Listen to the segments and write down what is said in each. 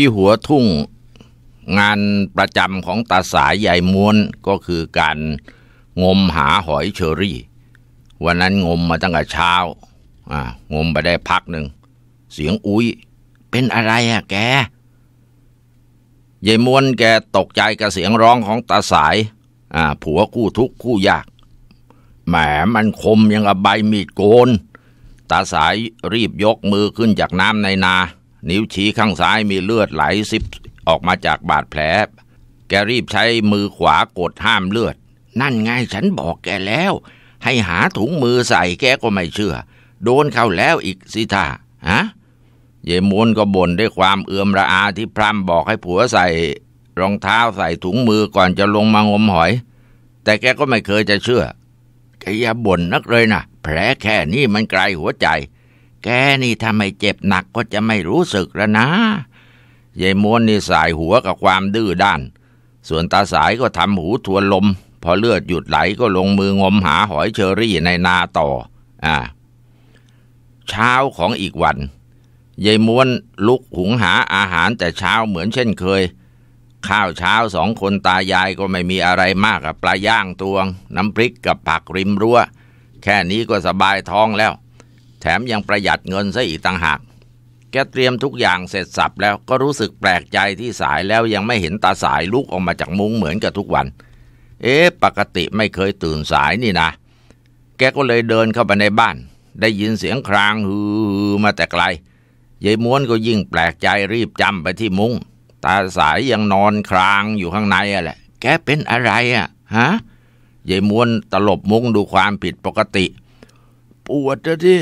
ที่หัวทุ่งงานประจำของตาสายใหญ่ม้วนก็คือการงมหาหอยเชอรี่ วันนั้นงมมาตั้งแต่เช้าอ่างมไปได้พักหนึ่ง เสียงอุ้ยเป็นอะไรอะแก ใหญ่ม้วนแกตกใจกับเสียงร้องของตาสายอ่าผัวคู่ทุกคู่ยาก แหมมันคมยังอบใบมีดโกน ตาสายรีบยกมือขึ้นจากน้ำในนานิ้วชี้ข้างซ้ายมีเลือดไหลซิบออกมาจากบาดแผล แกรีบใช้มือขวากดห้ามเลือด นั่นไงฉันบอกแกแล้ว ให้หาถุงมือใส่แกก็ไม่เชื่อ โดนเข้าแล้วอีกสิท่าฮะเยมูนก็บ่นด้วยความเอือมระอาที่พร่ำบอกให้ผัวใส่รองเท้าใส่ถุงมือก่อนจะลงมางมหอย แต่แกก็ไม่เคยจะเชื่อแกอย่าบ่นนักเลยนะแผลแค่นี้มันไกลหัวใจแกนี่ถ้าไม่เจ็บหนักก็จะไม่รู้สึกแล้วนะยายม้วนนี่สายหัวกับความดื้อด้าน ส่วนตาสายก็ทำหูทวนลม พอเลือดหยุดไหลก็ลงมืองมหาหอยเชอรี่ในนาต่อ อ่า เช้าของอีกวันยายม้วนลุกหุงหาอาหารแต่เช้าเหมือนเช่นเคย ข้าวเช้าสองคนตายายก็ไม่มีอะไรมากกับปลาย่างตวงน้ำพริกกับผักริมรัว้ว แค่นี้ก็สบายท้องแล้วแถมยังประหยัดเงินซะอีกต่างหาก แกเตรียมทุกอย่างเสร็จสับแล้วก็รู้สึกแปลกใจที่สายแล้วยังไม่เห็นตาสายลุกออกมาจากมุ้งเหมือนกับทุกวัน เอ๊ะ ปกติไม่เคยตื่นสายนี่นะ แกก็เลยเดินเข้าไปในบ้าน ได้ยินเสียงครางฮือมาแต่ไกลยายม้วนก็ยิ่งแปลกใจรีบจำไปที่มุง้งตาสายยังนอนครางอยู่ข้างในอะแหละ แกเป็นอะไรอะ่ะฮะยายม้วนตลบมุ้งดูความผิดปกติ ปวดจะที่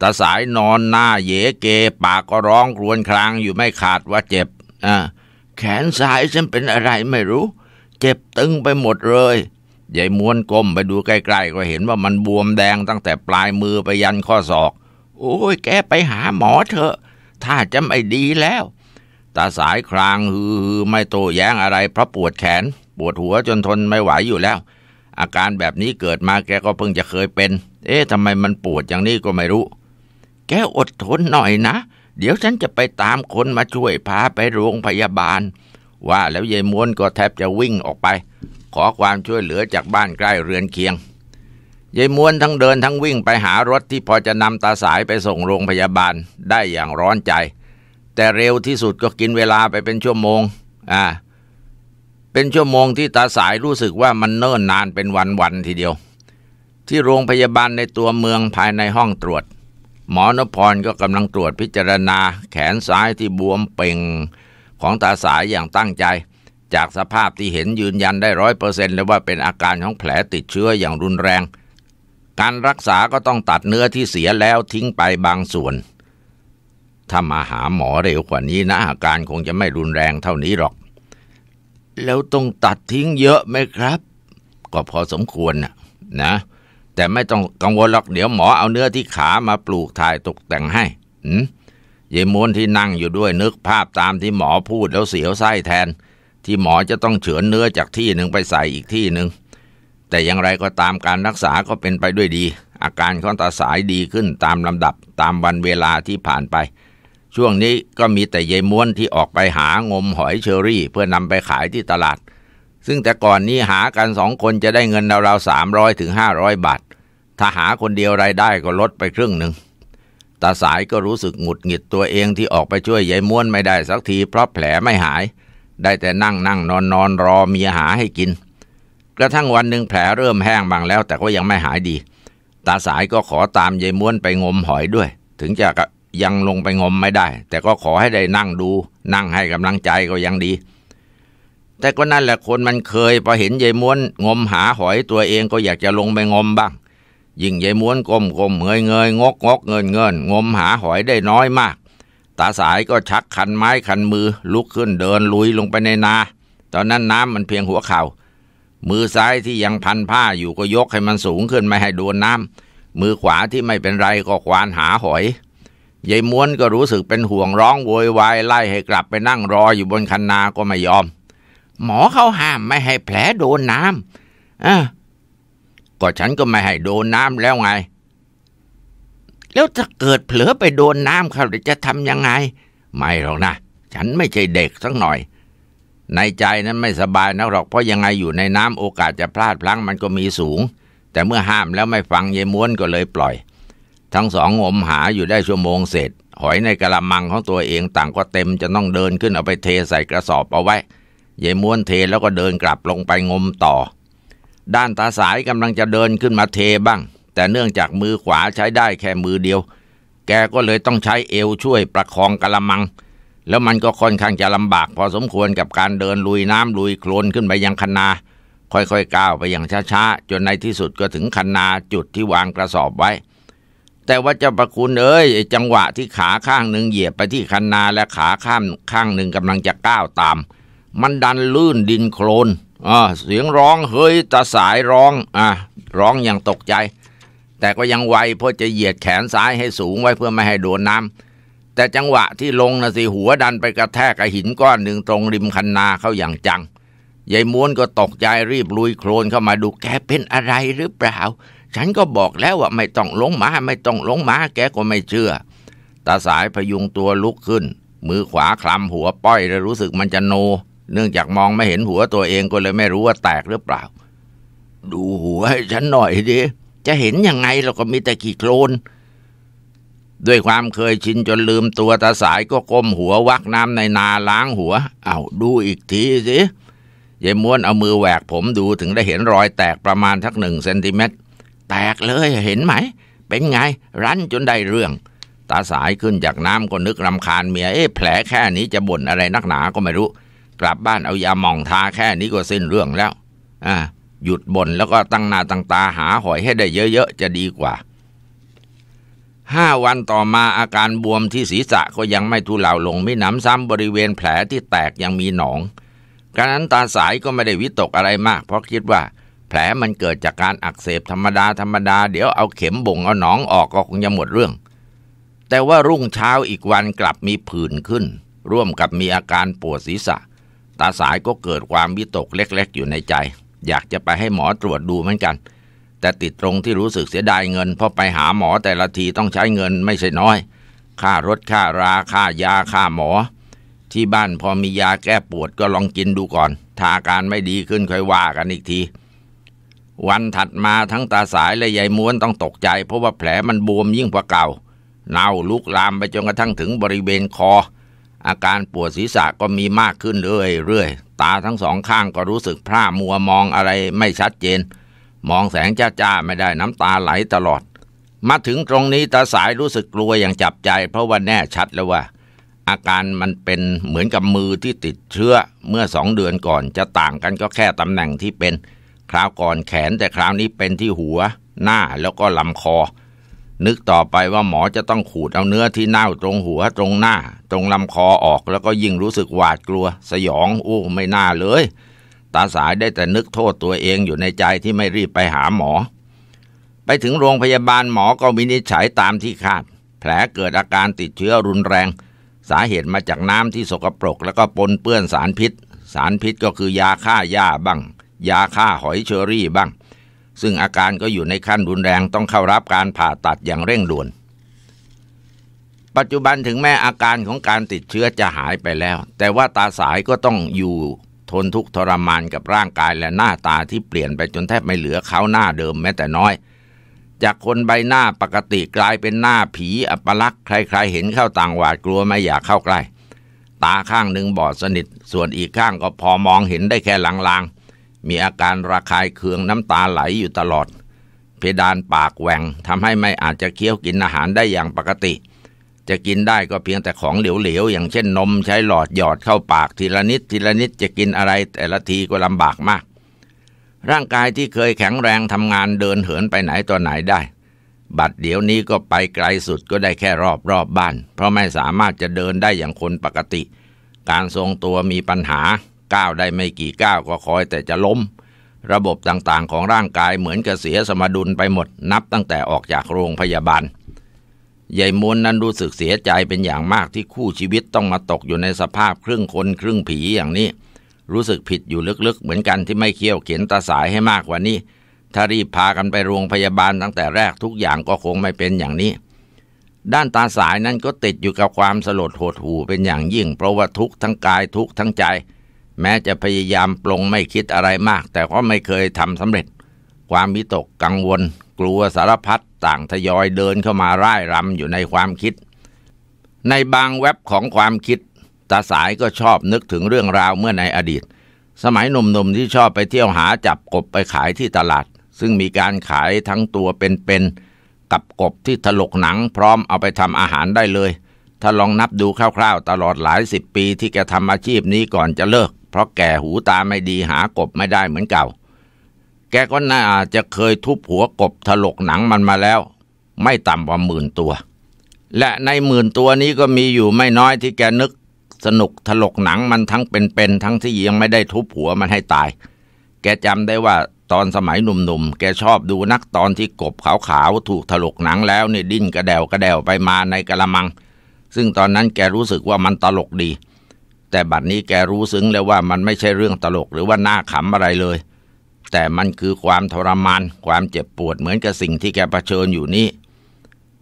ตาสายนอนหน้าเยเกปากก็ร้อง ครวญครางอยู่ไม่ขาดว่าเจ็บอ่าแขนสายฉันเป็นอะไรไม่รู้ เจ็บตึงไปหมดเลยยายม้วนก้มไปดูใกล้ๆก็เห็นว่ามันบวมแดงตั้งแต่ปลายมือไปยันข้อศอก โอ้ยแกไปหาหมอเถอะ ถ้าจะไม่ดีแล้วตาสายครางฮือ ไม่โตแย้งอะไรเพราะปวดแขน ปวดหัวจนทนไม่ไหวอยู่แล้ว อาการแบบนี้เกิดมาแกก็เพิ่งจะเคยเป็น เอ๊ะทำไมมันปวดอย่างนี้ก็ไม่รู้แกอดทนหน่อยนะ เดี๋ยวฉันจะไปตามคนมาช่วยพาไปโรงพยาบาล ว่าแล้วยายม้วนก็แทบจะวิ่งออกไป ขอความช่วยเหลือจากบ้านใกล้เรือนเคียงยายม้วนทั้งเดินทั้งวิ่งไปหารถที่พอจะนำตาสายไปส่งโรงพยาบาลได้อย่างร้อนใจ แต่เร็วที่สุดก็กินเวลาไปเป็นชั่วโมงอ่าเป็นชั่วโมงที่ตาสายรู้สึกว่ามันเนิ่นนานเป็นวันวันทีเดียว ที่โรงพยาบาลในตัวเมืองภายในห้องตรวจหมอนพรก็กำลังตรวจพิจารณา แขนซ้ายที่บวมเป่งของตาสายอย่างตั้งใจ จากสภาพที่เห็นยืนยันได้ร้อยเปอร์เซ็นต์เลยว่าเป็นอาการของแผลติดเชื้ออย่างรุนแรง การรักษาก็ต้องตัดเนื้อที่เสียแล้วทิ้งไปบางส่วน ถ้ามาหาหมอเร็วกว่านี้นะอาการคงจะไม่รุนแรงเท่านี้หรอก แล้วต้องตัดทิ้งเยอะไหมครับ ก็พอสมควรนะนะแต่ไม่ต้องกังวลหรอกเดี๋ยวหมอเอาเนื้อที่ขามาปลูกถ่ายตกแต่งให้อืมยายม้วนที่นั่งอยู่ด้วยนึกภาพตามที่หมอพูดแล้วเสียวไส้แทน ที่หมอจะต้องเฉือนเนื้อจากที่หนึ่งไปใส่อีกที่หนึ่ง แต่อย่างไรก็ตามการรักษาก็เป็นไปด้วยดี อาการของตาสายดีขึ้นตามลำดับตามวันเวลาที่ผ่านไป ช่วงนี้ก็มีแต่ยายม้วนที่ออกไปหางมหอยเชอรี่ เพื่อนำไปขายที่ตลาด ซึ่งแต่ก่อนนี้หากันสองคนจะได้เงินราวๆสามร้อยถึงห้าร้อยบาทถ้าหาคนเดียวรายได้ก็ลดไปครึ่งหนึ่ง ตาสายก็รู้สึกหงุดหงิดตัวเองที่ออกไปช่วยยายม้วนไม่ได้สักทีเพราะแผลไม่หาย ได้แต่นั่งนั่งนอนนอนรอเมียหาให้กิน กระทั่งวันหนึ่งแผลเริ่มแห้งบางแล้ว แต่ก็ยังไม่หายดี ตาสายก็ขอตามยายม้วนไปงมหอยด้วย ถึงจะยังลงไปงมไม่ได้ แต่ก็ขอให้ได้นั่งดูนั่งให้กำลังใจก็ยังดี แต่ก็นั่นแหละคนมันเคยพอเห็นยายม้วนงมหาหอยตัวเองก็อยากจะลงไปงมบ้างยิ่งยายม้วนกลมกลมเงยเงยงกงกเงินเงินงมหาหอยได้น้อยมาก ตาสายก็ชักคันไม้คันมือลุกขึ้นเดินลุยลงไปในนา ตอนนั้นน้ำมันเพียงหัวเขา่ามือซ้ายที่ยังพันผ้าอยู่ก็ยกให้มันสูงขึ้นไม่ให้โดนน้ำมือขวาที่ไม่เป็นไรก็ควานหาหอยยายม้วนก็รู้สึกเป็นห่วงร้องโวยวาย ไล่ให้กลับไปนั่งรออยู่บนคันนา ก็ไม่ยอม หมอเขาห้ามไม่ให้แผลโดนน้ำอ่ะก็ฉันก็ไม่ให้โดนน้ำแล้วไง แล้วถ้าเกิดเผลอไปโดนน้ำเขาจะทำยังไง ไม่หรอกนะ ฉันไม่ใช่เด็กสักหน่อย ในใจนั้นไม่สบายนักหรอก เพราะยังไงอยู่ในน้ำโอกาสจะพลาดพลั้งมันก็มีสูง แต่เมื่อห้ามแล้วไม่ฟังเยม้วนก็เลยปล่อย ทั้งสอง งมหาอยู่ได้ชั่วโมงเสร็จหอยในกระมังของตัวเองต่างก็เต็มจะต้องเดินขึ้นเอาไปเทใส่กระสอบเอาไว้เยม้วนเทแล้วก็เดินกลับลงไปงมต่อด้านตาสายกำลังจะเดินขึ้นมาเทบ้าง แต่เนื่องจากมือขวาใช้ได้แค่มือเดียว แกก็เลยต้องใช้เอวช่วยประคองกระมัง แล้วมันก็ค่อนข้างจะลำบากพอสมควรกับการเดินลุยน้ำลุยโคลนขึ้นไปยังคันนา ค่อยๆก้าวไปอย่างช้าๆ จนในที่สุดก็ถึงคันนาจุดที่วางกระสอบไว้ แต่ว่าเจ้าประคุณเอ้ยจังหวะที่ขาข้างหนึ่งเหยียบไปที่คันนาและขาข้างข้างหนึ่งกำลังจะก้าวตาม มันดันลื่นดินโคลนเสียงร้องเฮ้ยตาสายร้องอ่ะร้องอย่างตกใจ แต่ก็ยังไวเพราะจะเหยียดแขนซ้ายให้สูงไว้เพื่อไม่ให้โดนน้ำแต่จังหวะที่ลงนะสิหัวดันไปกระแทกกับหินก้อนหนึ่งตรงริมคันนาเข้าอย่างจังยายม้วนก็ตกใจรีบลุยโคลนเข้ามาดูแกเป็นอะไรหรือเปล่า ฉันก็บอกแล้วว่าไม่ต้องลงมาไม่ต้องลงมาแกก็ไม่เชื่อตาสายพยุงตัวลุกขึ้น มือขวาคลำหัวป้อยแล้วรู้สึกมันจะโนเนื่องจากมองไม่เห็นหัวตัวเองก็เลยไม่รู้ว่า แตกหรือเปล่า ดูหัวให้ฉันหน่อยดิจะเห็นยังไงเราก็มีแต่ขี้โคลน ด้วยความเคยชินจนลืมตัวตาสายก็ก้มหัววักน้ำในนาล้างหัว เอาดูอีกทีสิยายม้วนเอามือแหวกผมดูถึงได้เห็นรอยแตกประมาณทักหนึ่งเซนติเมตร แตกเลยเห็นไหม เป็นไง รั้นจนได้เรื่อง ตาสายขึ้นจากน้ำก็นึกรำคาญเมีย เอ๊ะแผลแค่นี้จะบ่นอะไรนักหนาก็ไม่รู้กลับบ้านเอายาหมองทาแค่นี้ก็สิ้นเรื่องแล้วอ่าหยุดบ่นแล้วก็ตั้งนาตั้งตาหาหอยให้ได้เยอะๆจะดีกว่า ห้าวันต่อมาอาการบวมที่ศีรษะก็ยังไม่ทุเลาลงไม่หนำซ้ำบริเวณแผลที่แตกยังมีหนองกรนั้นตาสายก็ไม่ได้วิตกอะไรมาก เพราะคิดว่า แผลมันเกิดจากการอักเสบธรรมดาธรรมดาเดี๋ยวเอาเข็มบ่งเอาหนองออกก็คงจะหมดเรื่อง แต่ว่ารุ่งเช้าอีกวันกลับมีผื่นขึ้น ร่วมกับมีอาการปวดศีรษะตาสายก็เกิดความวิตกเล็ก ๆ อยู่ในใจ อยากจะไปให้หมอตรวจดูเหมือนกัน แต่ติดตรงที่รู้สึกเสียดายเงินเพราะไปหาหมอแต่ละทีต้องใช้เงินไม่ใช่น้อยค่ารถค่าราค่ายาค่าหมอ ที่บ้านพอมียาแก้ปวดก็ลองกินดูก่อน ถ้าาการไม่ดีขึ้นค่อยว่ากันอีกที วันถัดมาทั้งตาสายและยายม้วนต้องตกใจ เพราะว่าแผลมันบวมยิ่งกว่าเก่า เน่าลุกลามไปจนกระทั่งถึงบริเวณคออาการปวดศีรษะก็มีมากขึ้นเรื่อยๆ ตาทั้งสองข้างก็รู้สึกพร่ามัวมองอะไรไม่ชัดเจน มองแสงจ้าๆไม่ได้น้ำตาไหลตลอด มาถึงตรงนี้ตาสายรู้สึกกลัวอย่างจับใจ เพราะว่าแน่ชัดแล้วว่า อาการมันเป็นเหมือนกับมือที่ติดเชื้อเมื่อสองเดือนก่อน จะต่างกันก็แค่ตำแหน่งที่เป็นคราวก่อนแขนแต่คราวนี้เป็นที่หัว หน้าแล้วก็ลำคอนึกต่อไปว่าหมอจะต้องขูดเอาเนื้อที่เน่าตรงหัวตรงหน้า ตรงลำคอออกแล้วก็ยิ่งรู้สึกหวาดกลัว สยอง โอ้ ไม่น่าเลย ตาสายได้แต่นึกโทษตัวเองอยู่ในใจที่ไม่รีบไปหาหมอ ไปถึงโรงพยาบาลหมอก็วินิจฉัยตามที่คาด แผลเกิดอาการติดเชื้อรุนแรง สาเหตุมาจากน้ำที่สกปรก แล้วก็ปนเปื้อนสารพิษ สารพิษก็คือยาฆ่าหญ้าบ้าง ยาฆ่าหอยเชอรี่บ้างซึ่งอาการก็อยู่ในขั้นรุนแรงต้องเข้ารับการผ่าตัดอย่างเร่งด่วน ปัจจุบันถึงแม้อาการของการติดเชื้อจะหายไปแล้ว แต่ว่าตาสายก็ต้องอยู่ทนทุกข์ทรมานกับร่างกายและหน้าตาที่เปลี่ยนไปจนแทบไม่เหลือเขาหน้าเดิมแม้แต่น้อย จากคนใบหน้าปกติกลายเป็นหน้าผีอัปลักษ์ใครๆเห็นเข้าต่างหวาดกลัวไม่อยากเข้าใกล้ตาข้างหนึ่งบอดสนิท ส่วนอีกข้างก็พอมองเห็นได้แค่ลางๆมีอาการระคายเคืองน้ำตาไหลอยู่ตลอด เพดานปากแหว่งทำให้ไม่อาจจะเคี้ยวกินอาหารได้อย่างปกติ จะกินได้ก็เพียงแต่ของเหลวๆอย่างเช่นนมใช้หลอดหยอดเข้าปากทีละนิดทีละนิดจะกินอะไรแต่ละทีก็ลำบากมาก ร่างกายที่เคยแข็งแรงทำงานเดินเหินไปไหนตัวไหนได้ บัดเดี๋ยวนี้ก็ไปไกลสุดก็ได้แค่รอบรอบบ้าน เพราะไม่สามารถจะเดินได้อย่างคนปกติ การทรงตัวมีปัญหาก้าวได้ไม่กี่ก้าวก็คอย แต่จะล้ม ระบบต่างๆของร่างกายเหมือนกับเสียสมดุลไปหมดนับตั้งแต่ออกจากโรงพยาบาลยายมวนนั้นรู้สึกเสียใจเป็นอย่างมากที่คู่ชีวิตต้องมาตกอยู่ในสภาพครึ่งคนครึ่งผีอย่างนี้ รู้สึกผิดอยู่ลึก ๆ เหมือนกันที่ไม่ เคี่ยวเข็นตาสายให้มากกว่านี้ถ้ารีบพากันไปโรงพยาบาลตั้งแต่แรกทุกอย่างก็คงไม่เป็นอย่างนี้ ด้านตาสายนั้นก็ติดอยู่กับความสลดหดหู่เป็นอย่างยิ่งเพราะว่าทุกทั้งกายทุกทั้งใจแม้จะพยายามปลงไม่คิดอะไรมาก แต่ก็ไม่เคยทำสำเร็จ ความวิตกกังวล กลัวสารพัดต่างทยอยเดินเข้ามาร่ายรำอยู่ในความคิด ในบางแว็บของความคิด ตาสายก็ชอบนึกถึงเรื่องราวเมื่อในอดีต สมัยหนุ่มๆที่ชอบไปเที่ยวหาจับกบไปขายที่ตลาด ซึ่งมีการขายทั้งตัวเป็นๆกับกบที่ถลกหนังพร้อมเอาไปทำอาหารได้เลย ถ้าลองนับดูคร่าวๆ ตลอดหลายสิบปีที่แกทำอาชีพนี้ก่อนจะเลิกเพราะแกหูตาไม่ดีหากบไม่ได้เหมือนเก่า แกก็น่าจะเคยทุบหัวกบถลกหนังมันมาแล้ว ไม่ต่ำกว่าหมื่นตัว และในหมื่นตัวนี้ก็มีอยู่ไม่น้อยที่แกนึกสนุกถลกหนังมันทั้งเป็นๆ ทั้งที่ยังไม่ได้ทุบหัวมันให้ตาย แกจำได้ว่าตอนสมัยหนุ่มๆ แกชอบดูนักตอนที่กบขาวๆ ถูกถลกหนังแล้วเนี่ยดิ้นกระเดวกระเดวไปมาในกระมัง ซึ่งตอนนั้นแกรู้สึกว่ามันตลกดีแต่บัดนี้แกรู้ซึ้งแล้วว่ามันไม่ใช่เรื่องตลกหรือว่าน่าขำอะไรเลย แต่มันคือความทรมาน ความเจ็บปวดเหมือนกับสิ่งที่แกเผชิญอยู่นี้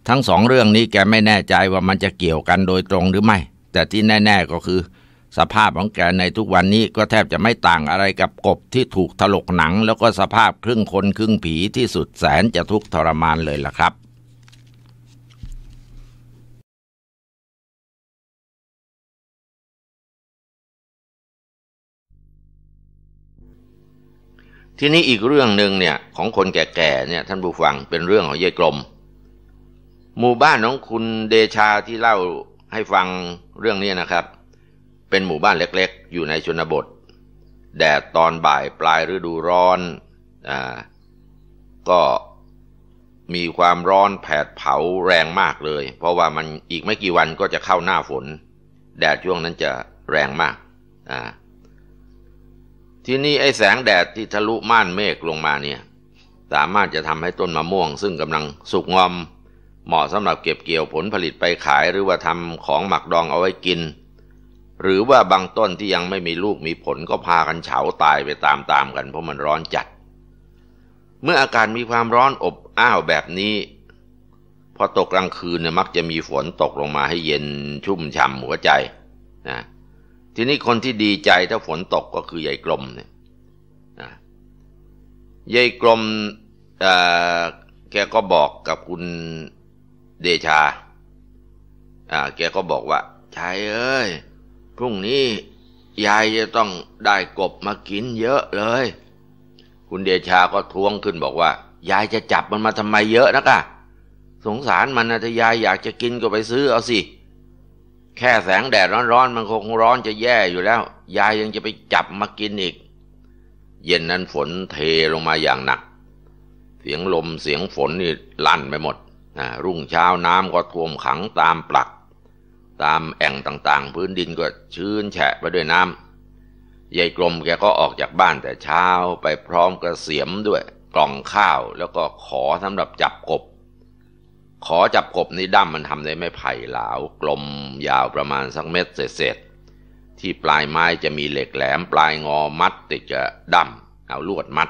ทั้งสองเรื่องนี้แกไม่แน่ใจว่ามันจะเกี่ยวกันโดยตรงหรือไม่ แต่ที่แน่ๆก็คือสภาพของแกในทุกวันนี้ก็แทบจะไม่ต่างอะไรกับกบที่ถูกถลกหนัง แล้วก็สภาพครึ่งคนครึ่งผีที่สุดแสนจะทุกข์ทรมานเลยล่ะครับทีนี้อีกเรื่องหนึ่งเนี่ย ของคนแก่ๆเนี่ย ท่านผู้ฟังเป็นเรื่องของยยกลมหมู่บ้านของคุณเดชาที่เล่าให้ฟังเรื่องนี้นะครับ เป็นหมู่บ้านเล็กๆ อยู่ในชนบท แดดตอนบ่ายปลายฤดูร้อนอ่าก็มีความร้อนแผดเผาแรงมากเลย เพราะว่ามันอีกไม่กี่วันก็จะเข้าหน้าฝน แดดช่วงนั้นจะแรงมากอ่าที่นี่ไอ้แสงแดดที่ทะลุ ม่านเมฆลงมาเนี่ย สามารถจะทำให้ต้นมะม่วง ซึ่งกำลังสุกงอม เหมาะสำหรับเก็บเกี่ยวผลผลิตไปขาย หรือว่าทำของหมักดองเอาไว้กิน หรือว่าบางต้นที่ยังไม่มีลูกมีผลก็พากันเฉาตายไปตาม ๆ กันเพราะมันร้อนจัด เมื่ออากาศมีความร้อนอบ อ้าวแบบนี้ พอตกกลางคืนเนี่ยมักจะมีฝนตกลงมาให้เย็นชุ่มฉ่ำหัวใจนะทีนี้คนที่ดีใจถ้าฝนตกก็คือยายกลมเนี่ยยายกลมแกก็บอกกับคุณเดชา แกก็บอกว่าชายเอ้ยพรุ่งนี้ยายจะต้องได้กบมากินเยอะเลย คุณเดชาก็ท้วงขึ้นบอกว่า ยายจะจับมันมาทำไมเยอะนักะสงสารมันนะถ้ายายอยากจะกินก็ไปซื้อเอาสิแค่แสงแดดร้อนๆมันคงร้อนจะแย่อยู่แล้วยายยังจะไปจับมากินอีก เย็นนั้นฝนเทลงมาอย่างหนัก เสียงลมเสียงฝนนี่ลั่นไปหมด รุ่งเช้าน้ำก็ท่วมขังตามปลัก ตามแอ่งต่างๆ พื้นดินก็ชื้นแฉะไปด้วยน้ำยายกลมแกก็ออกจากบ้านแต่เช้าไปพร้อมกระเสียมด้วยกล่องข้าวแล้วก็ขอสำหรับจับกบขอจับกบนี่ด้ามมันทำในไม้ไผ่หลาว กลมยาวประมาณสักเม็ดเศษที่ปลายไม้จะมีเหล็กแหลมปลายงอมัดติดกับด้มเอาลวดมัด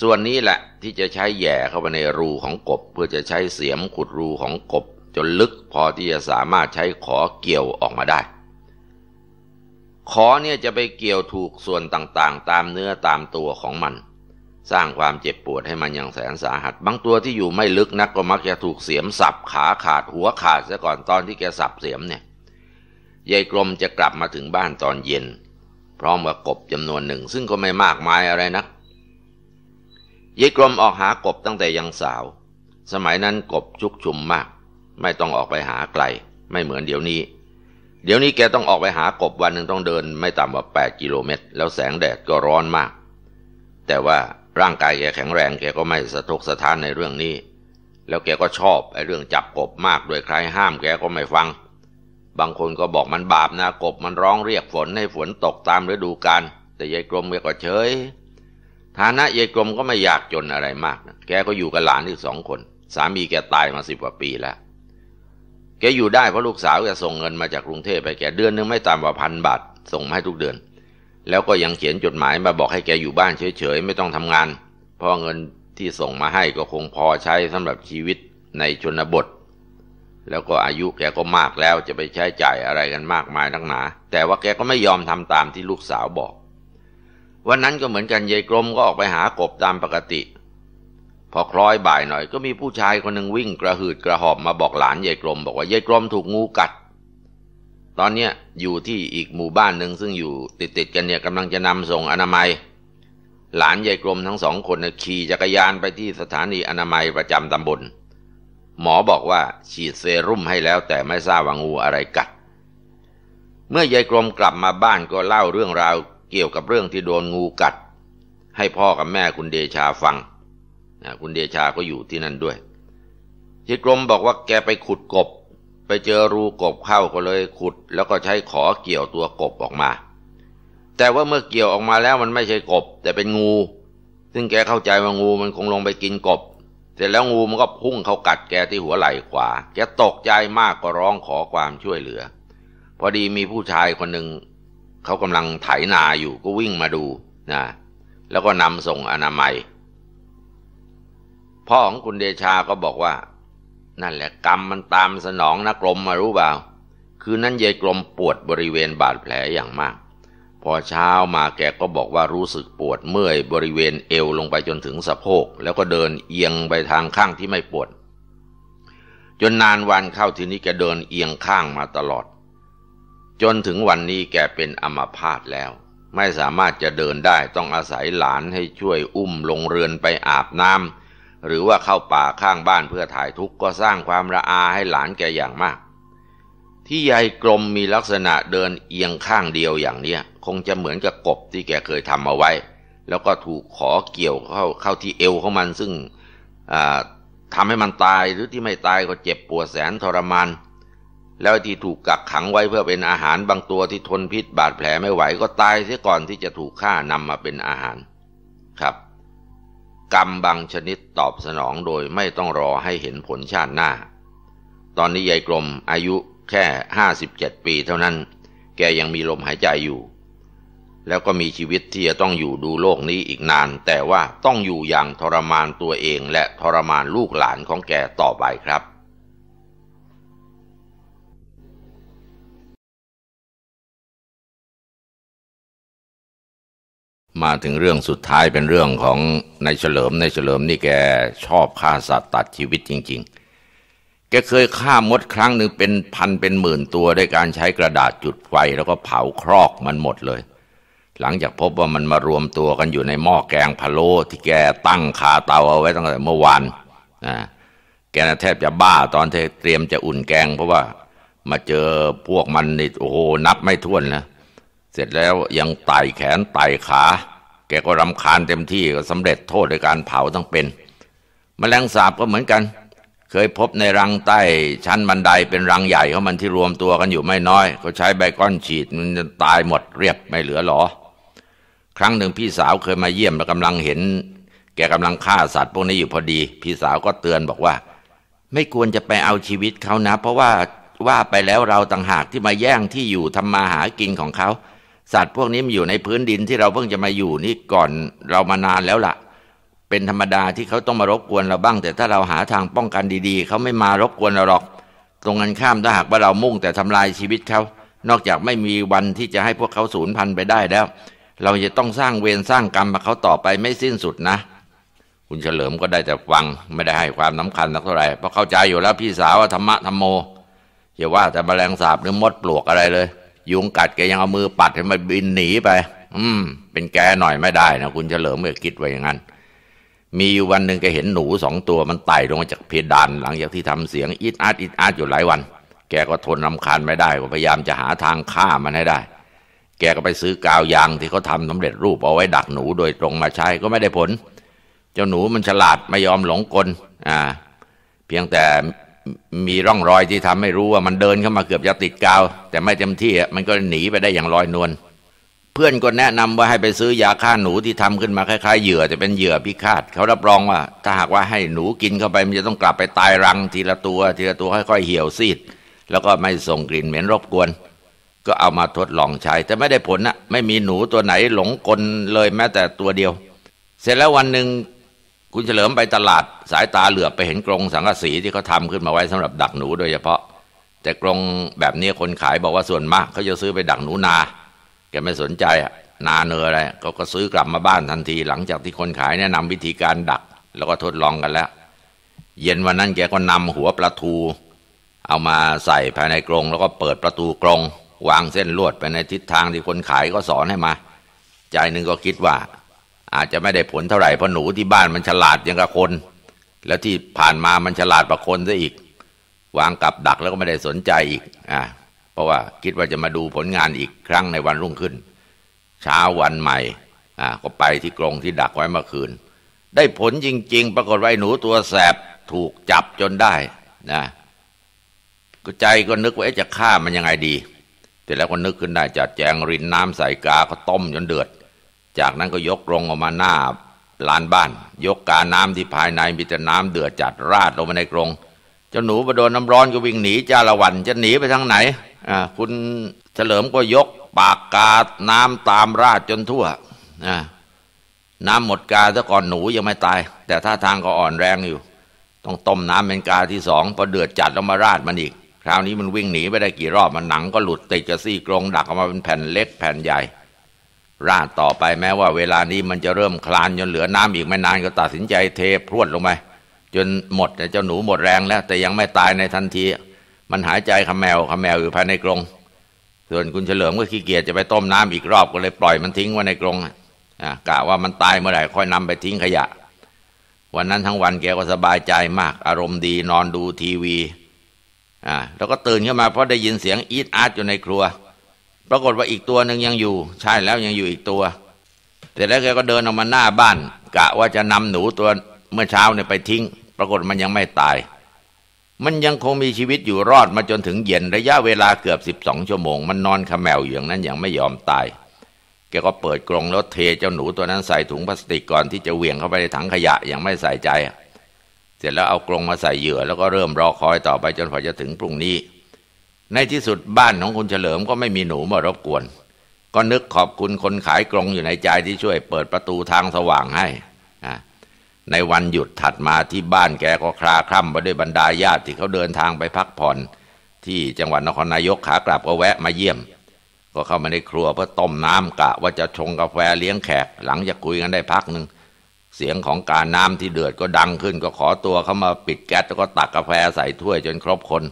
ส่วนนี้แหละที่จะใช้แย่เข้าไปในรูของกบเพื่อจะใช้เสียมขุดรูของกบ จนลึกพอที่จะสามารถใช้ขอเกี่ยวออกมาได้ ขอเนี่ยจะไปเกี่ยวถูกส่วนต่างๆ ตามเนื้อตามตัวของมันสร้างความเจ็บปวดให้มันอย่างแสนสาหัส บางตัวที่อยู่ไม่ลึกนักก็มักจะถูกเสียมสับขาขาดหัวขาดซะก่อนตอนที่แกสับเสียมเนี่ย ยายกรมจะกลับมาถึงบ้านตอนเย็นพร้อมกับกบจำนวนหนึ่งซึ่งก็ไม่มากมายอะไรนะัก ยายกรมออกหากบตั้งแต่ยังสาว สมัยนั้นกบชุกชุมมาก ไม่ต้องออกไปหาไกลไม่เหมือนเดี๋ยวนี้ เดี๋ยวนี้แกต้องออกไปหากบวันหนึ่งต้องเดิน ไม่ต่ำกว่า8กิโลเมตร แล้วแสงแดดก็ร้อนมาก แต่ว่าร่างกายแกแข็งแรงแกก็ไม่สะทกสะท้านในเรื่องนี้ แล้วแกก็ชอบไอ้เรื่องจับกบมากโดยใครห้ามแกก็ไม่ฟัง บางคนก็บอกมันบาปนะกบมันร้องเรียกฝนให้ฝนตกตามฤดูกาลแต่ยายกรมแกก็เฉย ฐานะยายกรมก็ไม่อยากจนอะไรมากนะแกก็อยู่กับหลานอีกสองคน สามีแกตายมาสิบกว่าปีแล้ว แกอยู่ได้ เพราะลูกสาวแกส่งเงินมาจากกรุงเทพไปแกเดือนนึงไม่ต่ำกว่าพันบาทส่งมาให้ทุกเดือนแล้วก็ยังเขียนจดหมายมาบอกให้แกอยู่บ้านเฉยๆไม่ต้องทำงานเพราะเงินที่ส่งมาให้ก็คงพอใช้สำหรับชีวิตในชนบท แล้วก็อายุแกก็มากแล้วจะไปใช้จ่ายอะไรกันมากมายนักหนา แต่ว่าแกก็ไม่ยอมทำตามที่ลูกสาวบอก วันนั้นก็เหมือนกันยายกรมก็ออกไปหากบตามปกติ พอคล้อยบ่ายหน่อยก็มีผู้ชายคนหนึ่งวิ่งกระหืดกระหอบมาบอกหลานยายกรมบอกว่ายายกรมถูกงูกัดตอนเนี้ยอยู่ที่อีกหมู่บ้านหนึ่งซึ่งอยู่ติดติดกันเนี่ยกำลังจะนำส่งอนามัย หลานยายกรมทั้งสองคนขี่จักรยานไปที่สถานีอนามัยประจำตำบล หมอบอกว่าฉีดเซรุ่มให้แล้วแต่ไม่ทราบว่างูอะไรกัด เมื่อยายกรมกลับมาบ้านก็เล่าเรื่องราว เกี่ยวกับเรื่องที่โดนงูกัด ให้พ่อกับแม่คุณเดชาฟังคุณเดชาก็อยู่ที่นั่นด้วยยายกรมบอกว่าแกไปขุดกบไปเจอรูกบเข้าก็เลยขุด แล้วก็ใช้ขอเกี่ยวตัวกบออกมา แต่ว่าเมื่อเกี่ยวออกมาแล้วมันไม่ใช่กบ แต่เป็นงู ซึ่งแกเข้าใจว่างูมันคงลงไปกินกบเสร็จแล้วงูมันก็พุ่งเข้ากัดแกที่หัวไหล่ขวา แกตกใจมากก็ร้องขอความช่วยเหลือ พอดีมีผู้ชายคนหนึ่ง เขากำลังไถนาอยู่ก็วิ่งมาดูนะ แล้วก็นำส่งอนามัยพ่อของคุณเดชาก็บอกว่านั่นแหละกรรมมันตามสนองนะกลมมารู้เปล่า คืนนั้นยายกลมปวดบริเวณบาดแผลอย่างมาก พอเช้ามาแกก็บอกว่ารู้สึกปวดเมื่อยบริเวณเอวลงไปจนถึงสะโพกแล้วก็เดินเอียงไปทางข้างที่ไม่ปวด จนนานวันเข้าทีนี้แกเดินเอียงข้างมาตลอด จนถึงวันนี้แกเป็นอัมพาตแล้ว ไม่สามารถจะเดินได้ต้องอาศัยหลานให้ช่วยอุ้มลงเรือนไปอาบน้ำหรือว่าเข้าป่าข้างบ้านเพื่อถ่ายทุกข์ก็สร้างความระอาให้หลานแกอย่างมาก ที่ยายกลมมีลักษณะเดินเอียงข้างเดียวอย่างเนี้ยคงจะเหมือนกับกบที่แกเคยทำเอาไว้ แล้วก็ถูกขอเกี่ยวเข้าเข้าที่เอวของมันซึ่งทำให้มันตายหรือที่ไม่ตายก็เจ็บปวดแสนทรมานแล้วที่ถูกกักขังไว้เพื่อเป็นอาหารบางตัวที่ทนพิษบาดแผลไม่ไหว ก็ตายเสียก่อนที่จะถูกฆ่านำมาเป็นอาหาร ครับกรรมบางชนิดตอบสนองโดยไม่ต้องรอให้เห็นผลชาติหน้า ตอนนี้ยายกลมอายุแค่ห้าสิบเจ็ดปีเท่านั้น แกยังมีลมหายใจอยู่ แล้วก็มีชีวิตที่จะต้องอยู่ดูโลกนี้อีกนาน แต่ว่าต้องอยู่อย่างทรมานตัวเองและทรมานลูกหลานของแกต่อไปครับมาถึงเรื่องสุดท้ายเป็นเรื่องของนายเฉลิมนายเฉลิมนี่แกชอบฆ่าสัตว์ตัดชีวิตจริงๆแกเคยฆ่ามดครั้งหนึ่งเป็นพันเป็นหมื่นตัวด้วยการใช้กระดาษจุดไฟ แล้วก็เผาครอกมันหมดเลย หลังจากพบว่ามันมารวมตัวกันอยู่ในหม้อแกงพะโล้ที่แกตั้งคาเตาเอาไว้ตั้งแต่เมื่อวานนะแกนแทบจะบ้าตอนเตรียมจะอุ่นแกง เพราะว่ามาเจอพวกมันนี่โอ้โหนับไม่ถ้วนนะเสร็จแล้วยังไต่แขนไต่ขาแกก็รำคาญเต็มที่ก็สำเร็จโทษโดยการเผาทั้งเป็นมแมลงสาบก็เหมือนกัน เคยพบในรังใต้ ชั้นบันไดเป็นรังใหญ่ของมันที่รวมตัวกันอยู่ไม่น้อยเขาใช้ใบก้อนฉีด มันจะตายหมดเรียบไม่เหลือหรอ ครั้งหนึ่งพี่สาวเคยมาเยี่ยมแล้วกำลังเห็น แกกำลังฆ่าสัตว์พวกนี้อยู่พอดี พี่สาวก็เตือนบอกว่า ไม่ควรจะไปเอาชีวิตเขานะ เพราะว่าว่าไปแล้วเราต่างหากที่มาแย่งที่อยู่ทำมาหากินของเขาสัตว์พวกนี้มันอยู่ในพื้นดินที่เราเพิ่งจะมาอยู่นี่ก่อนเรามานานแล้วละ่ะ เป็นธรรมดาที่เขาต้องมารบกวนเราบ้าง แต่ถ้าเราหาทางป้องกันดีๆ เขาไม่มารบกวนเราหรอก ตรงกันข้ามถ้าหากว่าเรามุ่งแต่ทำลายชีวิตเขา นอกจากไม่มีวันที่จะให้พวกเขาสูญพันธุ์ไปได้แล้ว เราจะต้องสร้างเวรสร้างกรรมมาเขาต่อไปไม่สิ้นสุดนะ คุณเฉลิมก็ได้แต่ฟัง ไม่ได้ให้ความสาคัญสักเท่าไหร่เพราะเข้าใจอยู่แล้วพี่สาวว่าธรรมะธรรมโมอย่าว่าแต่แมลงสาบหรือมดปลวกอะไรเลยยุงกัดแกยังเอามือปัดให้มันบินหนีไป อืมเป็นแกหน่อยไม่ได้นะคุณเฉลิมเมื่อคิดไว้อย่างนั้นมีอยู่วันหนึ่งแกเห็นหนูสองตัวมันไต่ลงมาจากเพดานหลังจากที่ทำเสียงอิดอาดอิดอาดอยู่หลายวัน แกก็ทนลาคาญไม่ได้ก็พยายามจะหาทางฆ่ามันให้ได้ แกก็ไปซื้อกาวยางที่เขาทาสาเร็จรูปเอาไว้ ดักหนู โดยตรงมาใช้ก็ไม่ได้ผล เจ้าหนูมันฉลาดไม่ยอมหลงกล อ่า เพียงแต่มีร่องรอยที่ทำให้รู้ว่ามันเดินเข้ามาเกือบจะติดกาว แต่ไม่เต็มที่มันก็หนีไปได้อย่างลอยนวลเพื่อนก็แนะนำว่าให้ไปซื้อยาฆ่าหนูที่ทำขึ้นมาคล้าย ๆเหยื่อแต่เป็นเหยื่อพิฆาตเขารับรองว่าถ้าหากว่าให้หนูกินเข้าไปมันจะต้องกลับไปตายรัง ทีละตัว ทีละตัวค่อยๆเหี่ยวซีด แล้วก็ไม่ส่งกลิ่นเหม็นรบกวนก็เอามาทดลองใช้แต่ไม่ได้ผลนะไม่มีหนูตัวไหนหลงกลเลยแม้แต่ตัวเดียว เสร็จแล้ววันหนึ่งคุณเฉลิมไปตลาดสายตาเหลือบไปเห็นกรงสังกะสีที่เขาทาขึ้นมาไว้สำหรับดักหนูโดยเฉพาะ แต่กรงแบบนี้คนขายบอกว่าส่วนมากเขาจะซื้อไปดักหนูนา แกไม่สนใจนาเนออะไรเขาก็ซื้อกลับมาบ้านทันทีหลังจากที่คนขายแนะนำวิธีการดัก แล้วก็ทดลองกันแล้ว เย็นวันนั้นแกก็นำหัวปลาทู เอามาใส่ภายในกรง แล้วก็เปิดประตูกรง วางเส้นลวดไปในทิศทางที่คนขายก็สอนให้มา ใจหนึ่งก็คิดว่าอาจจะไม่ได้ผลเท่าไหร่เพราะหนูที่บ้านมันฉลาดยังกับคน แล้วที่ผ่านมามันฉลาดกว่าคนซะอีกวางกับดักแล้วก็ไม่ได้สนใจอีกอ่าเพราะว่าคิดว่าจะมาดูผลงานอีกครั้งในวันรุ่งขึ้น เช้าวันใหม่อ่าก็ไปที่กรงที่ดักไว้เมื่อคืน ได้ผลจริงๆ ปรากฏว่าหนูตัวแสบถูกจับจนได้นะก็ใจก็นึกว่าจะฆ่ามันยังไงดีแต่แล้วก็นึกขึ้นได้จัดแจงรินน้ำใส่กาก็ต้มจนเดือดจากนั้นก็ยกลงออกมาหน้าลานบ้าน ยกกาน้ำที่ภายในมีแต่น้ำเดือดจัดราดลงมาในกรงเจ้าหนูไปโดนน้าร้อนก็วิ่งหนีจ้าละวัน จะหนีไปทางไหนอ่าคุณเฉลิมก็ยกปากกาน้ำตามราดจนทั่วอ่าน้ำหมดกาซะก่อนหนูยังไม่ตาย แต่ท่าทางก็อ่อนแรงอยู่ ต้องต้มน้ำเป็นกาที่สองพอเดือดจัดลงมาราดมันอีกคราวนี้มันวิ่งหนีไปได้กี่รอบมันหนังก็หลุดติดกระซี่กรงดักออกมาเป็นแผ่นเล็กแผ่นใหญ่ราดต่อไปแม้ว่าเวลานี้มันจะเริ่มคลานจนเหลือน้ำอีกไม่นานก็ตัดสินใจเทพรวดลงไปจนหมดเจ้าหนูหมดแรงแล้ว แต่ยังไม่ตายในทันที มันหายใจขมแมวขมแมวอยู่ภายในกรง ส่วนคุณเฉลิมก็ขี้เกียจจะไปต้มน้ำอีกรอบก็เลยปล่อยมันทิ้งไว้ในกรงกะว่ามันตายเมื่อไหร่ค่อยนำไปทิ้งขยะ วันนั้นทั้งวันแกก็สบายใจมาก อารมณ์ดี นอนดูทีวีอ่าแล้วก็ตื่นขึ้นมาเพราะได้ยินเสียงอีดอาร์ตอยู่ในครัวปรากฏว่าอีกตัวหนึ่งยังอยู่ ใช่แล้วยังอยู่อีกตัวเสร็จแล้วแกก็เดินออกมาหน้าบ้าน กะว่าจะนำหนูตัวเมื่อเช้าเนี่ยไปทิ้ง ปรากฏมันยังไม่ตาย มันยังคงมีชีวิตอยู่รอดมาจนถึงเย็นระยะเวลาเกือบสิบสองชั่วโมง มันนอนขมแมวอย่างนั้นยังไม่ยอมตายแกก็เปิดกรงแล้วเทเจ้าหนูตัวนั้นใส่ถุงพลาสติกก่อนที่จะเหวี่ยงเข้าไปในถังขยะยังไม่ใส่ใจ เสร็จแล้วเอากรงมาใส่เหยื่อแล้วก็เริ่มรอคอยต่อไปจนพอจะถึงพรุ่งนี้ในที่สุดบ้านของคุณเฉลิมก็ไม่มีหนูมารบกวน ก็นึกขอบคุณคนขายกรงอยู่ในใจที่ช่วยเปิดประตูทางสว่างให้นะในวันหยุดถัดมาที่บ้านแกก็คลาคล่ำไปด้วยบรรดาญาติที่เขาเดินทางไปพักผ่อน ที่จังหวัดนครนายกขากลับก็แวะมาเยี่ยม ก็เข้ามาในครัวเพื่อต้มน้ำกะว่าจะชงกาแฟเลี้ยงแขก หลังจากคุยกันได้พักหนึ่งเสียงของการน้ำที่เดือดก็ดังขึ้นก็ขอตัวเข้ามาปิดแก๊สแล้วก็ตักกาแฟใส่ถ้วยจนครบคน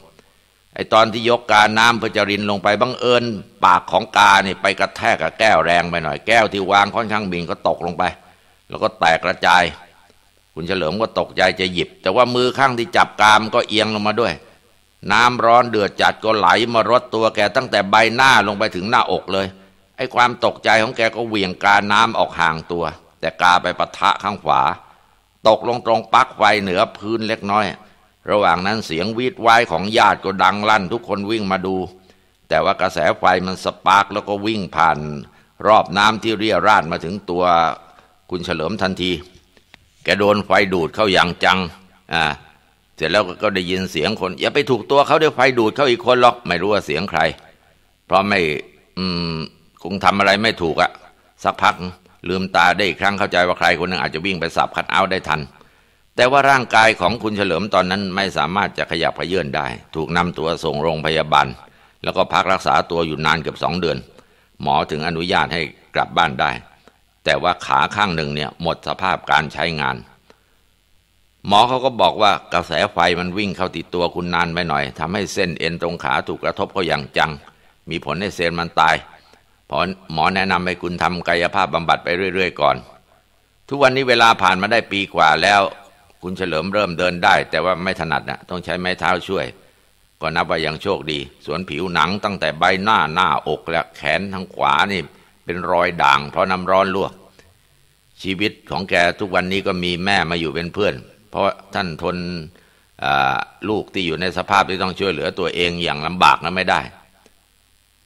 ไอตอนที่ยกกา น้ำเพื่อจะรินลงไปบังเอิญปากของกาเนี่ยไปกระแทกกับแก้วแรงไปหน่อยแก้วที่วางค่อนข้างบินก็ตกลงไป แล้วก็แตกกระจาย คุณเฉลิมก็ตกใจจะหยิบ แต่ว่ามือข้างที่จับกามก็เอียงลงมาด้วย น้ำร้อนเดือดจัดก็ไหลมารดตัวแกตั้งแต่ใบหน้าลงไปถึงหน้าอกเลยไอ้ความตกใจของแกก็เหวี่ยงกาน้ำออกห่างตัว แต่กาไปปะทะข้างขวาตกลงตรงปักไฟเหนือพื้นเล็กน้อยระหว่างนั้นเสียงวีดวายของญาติก็ดังลั่นทุกคนวิ่งมาดู แต่ว่ากระแสไฟมันสปาร์กแล้วก็วิ่งผ่าน รอบน้ำที่เรียราดมาถึงตัวคุณเฉลิมทันที แกโดนไฟดูดเข้าอย่างจัง อ่าเสร็จแล้วก็ได้ยินเสียงคน อย่าไปถูกตัวเขาเดี๋ยวไฟดูดเข้าอีกคนหรอก ไม่รู้ว่าเสียงใคร เพราะไม่อืมคงทำอะไรไม่ถูกอะสักพักลืมตาได้อีกครั้งเข้าใจว่าใครคนหนึ่งอาจจะวิ่งไปสับคัดเอาได้ทันแต่ว่าร่างกายของคุณเฉลิมตอนนั้นไม่สามารถจะขยับขยื่นได้ ถูกนำตัวส่งโรงพยาบาลแล้วก็พักรักษาตัวอยู่นานเกือบสองเดือน หมอถึงอนุญาตให้กลับบ้านได้ แต่ว่าขาข้างหนึ่งเนี่ยหมดสภาพการใช้งาน หมอเขาก็บอกว่ากระแสไฟมันวิ่งเข้าติดตัวคุณนานไปหน่อยทำให้เส้นเอ็นตรงขาถูกกระทบเขาอย่างจัง มีผลให้เซนมันตายพอหมอแนะนำให้คุณทำกายภาพบำบัดไปเรื่อย ๆ ก่อน ทุกวันนี้เวลาผ่านมาได้ปีกว่าแล้วคุณเฉลิมเริ่มเดินได้ แต่ว่าไม่ถนัดนะต้องใช้ไม้เท้าช่วย ก็นับว่ายังโชคดีส่วนผิวหนังตั้งแต่ใบหน้าหน้าอกและแขนทั้งขวานี่ เป็นรอยด่าง เพราะน้ำร้อนลวก ชีวิตของแกทุกวันนี้ก็มีแม่มาอยู่เป็นเพื่อน เพราะท่านทนลูกที่อยู่ในสภาพที่ต้องช่วยเหลือตัวเองอย่างลำบากนั้นไม่ได้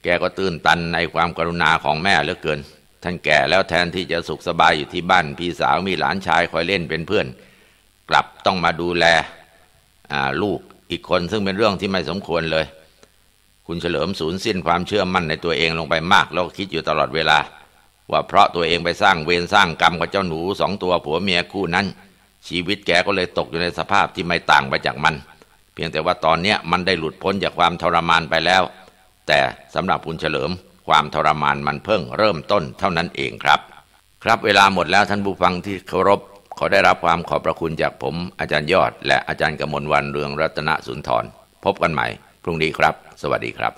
แกก็ตื้นตันในความกรุณาของแม่เหลือเกิน ท่านแก่แล้วแทนที่จะสุขสบายอยู่ที่บ้าน พี่สาวมีหลานชายคอยเล่นเป็นเพื่อนกลับต้องมาดูแลลูกอีกคนซึ่งเป็นเรื่องที่ไม่สมควรเลย คุณเฉลิมสูญสิ้นความเชื่อมั่นในตัวเองลงไปมากแล้วคิดอยู่ตลอดเวลาว่าเพราะตัวเองไปสร้างเวรสร้างกรรมกับเจ้าหนูสองตัวผัวเมียคู่นั้น ชีวิตแกก็เลยตกอยู่ในสภาพที่ไม่ต่างไปจากมัน เพียงแต่ว่าตอนนี้มันได้หลุดพ้นจากความทรมานไปแล้ว แต่สำหรับคุณเฉลิม ความทรมานมันเพิ่งเริ่มต้นเท่านั้นเองครับ ครับเวลาหมดแล้วท่านผู้ฟังที่เคารพขอได้รับความขอบพระคุณจากผมอาจารย์ยอด และอาจารย์กมลวันเรืองรัตนสุนทร พบกันใหม่ พรุ่งนี้ครับ สวัสดีครับ